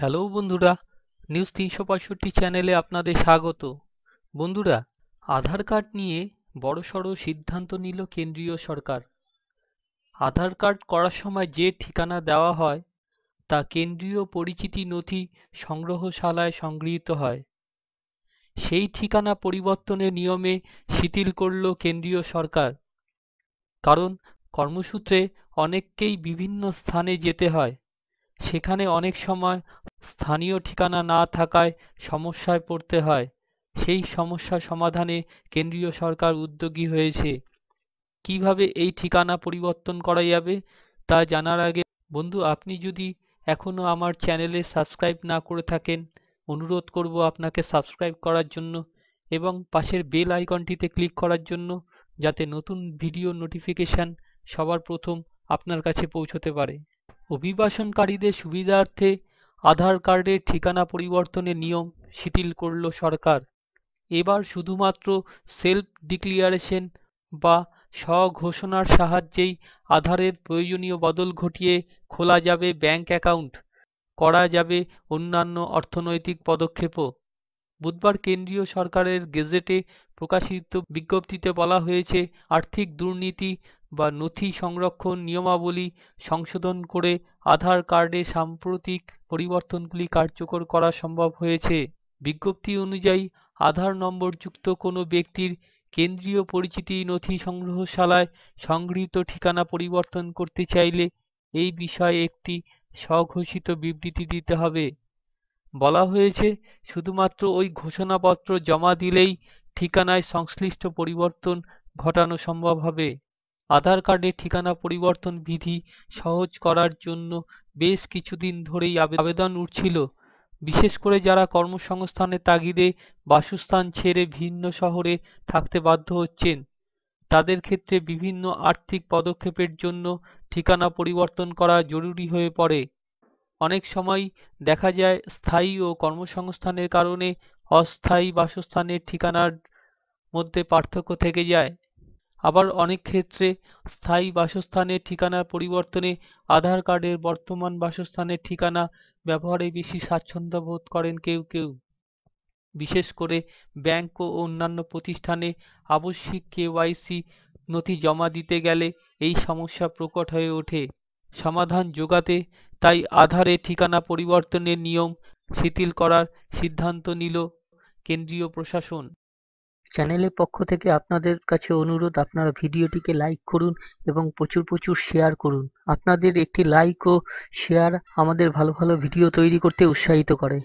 hello বন্ধুরা news তিনশো পঁয়ষট্টি চ্যানেলে আপনাদের স্বাগত বন্ধুরা আধার কার্ড নিয়ে বড়সড় সিদ্ধান্ত নিল কেন্দ্রীয় সরকার আধার কার্ড করার সময় যে ঠিকানা দেওয়া হয় তা কেন্দ্রীয় পরিচিতি নথি সংগ্রহশালায় সংগৃহীত হয় সেই ঠিকানা পরিবর্তনের নিয়মে শিথিল করল কেন্দ্রীয় সরকার কারণ কর্মসূত্রে অনেককেই বিভিন্ন স্থানে যেতে হয় সেখানে অনেক সময় স্থানীয় ঠিকানা না থাকায় সমস্যায় পড়তে হয় সেই সমস্যা সমাধানে কেন্দ্রীয় সরকার উদ্যোগী হয়েছে কিভাবে এই ঠিকানা পরিবর্তন করা যাবে তা জানার আগে বন্ধু আপনি যদি এখনও আমার চ্যানেলে সাবস্ক্রাইব না করে থাকেন অনুরোধ করব আপনাকে সাবস্ক্রাইব করার জন্য এবং পাশের বেল আইকনটিতে ক্লিক করার জন্য যাতে নতুন ভিডিও নোটিফিকেশান সবার প্রথম আপনার কাছে পৌঁছতে পারে অভিবাসনকারীদের সুবিধার্থে আধার কার্ডের ঠিকানা পরিবর্তনের নিয়ম শিথিল করল সরকার এবার শুধুমাত্র সেলফ ডিক্লিয়ারেশন বা স্বঘোষণার সাহায্যেই আধারের প্রয়োজনীয় বদল ঘটিয়ে খোলা যাবে ব্যাংক অ্যাকাউন্ট করা যাবে অন্যান্য অর্থনৈতিক পদক্ষেপও বুধবার কেন্দ্রীয় সরকারের গেজেটে প্রকাশিত বিজ্ঞপ্তিতে বলা হয়েছে আর্থিক দুর্নীতি বা নথি সংরক্ষণ নিয়মাবলী সংশোধন করে আধার কার্ডে সাম্প্রতিক পরিবর্তনগুলি কার্যকর করা সম্ভব হয়েছে বিজ্ঞপ্তি অনুযায়ী আধার নম্বরযুক্ত কোনো ব্যক্তির কেন্দ্রীয় পরিচিতি নথি সংগ্রহশালায় সংগৃহীত ঠিকানা পরিবর্তন করতে চাইলে এই বিষয়ে একটি স্বঘোষিত বিবৃতি দিতে হবে বলা হয়েছে শুধুমাত্র ওই ঘোষণাপত্র জমা দিলেই ঠিকানায় সংশ্লিষ্ট পরিবর্তন ঘটানো সম্ভব হবে আধার কার্ডের ঠিকানা পরিবর্তন বিধি সহজ করার জন্য বেশ কিছুদিন ধরেই আবেদন উঠছিল বিশেষ করে যারা কর্মসংস্থানের তাগিদে বাসস্থান ছেড়ে ভিন্ন শহরে থাকতে বাধ্য হচ্ছেন তাদের ক্ষেত্রে বিভিন্ন আর্থিক পদক্ষেপের জন্য ঠিকানা পরিবর্তন করা জরুরি হয়ে পড়ে অনেক সময় দেখা যায় স্থায়ী ও কর্মসংস্থানের কারণে অস্থায়ী বাসস্থানের ঠিকানার মধ্যে পার্থক্য থেকে যায় আবার অনেক ক্ষেত্রে স্থায়ী বাসস্থানের ঠিকানার পরিবর্তনে আধার কার্ডের বর্তমান বাসস্থানের ঠিকানা ব্যবহারে বেশি স্বাচ্ছন্দ্য বোধ করেন কেউ কেউ বিশেষ করে ব্যাংক ও অন্যান্য প্রতিষ্ঠানে আবশ্যিক কেওয়াইসি নথি জমা দিতে গেলে এই সমস্যা প্রকট হয়ে ওঠে সমাধান যোগাতে তাই আধারে ঠিকানা পরিবর্তনের নিয়ম শিথিল করার সিদ্ধান্ত নিল কেন্দ্রীয় প্রশাসন চ্যানেলের পক্ষ থেকে আপনাদের কাছে অনুরোধ আপনারা ভিডিওটিকে লাইক করুন এবং প্রচুর প্রচুর শেয়ার করুন আপনাদের একটি লাইক ও শেয়ার আমাদের ভালো ভালো ভিডিও তৈরি করতে উৎসাহিত করে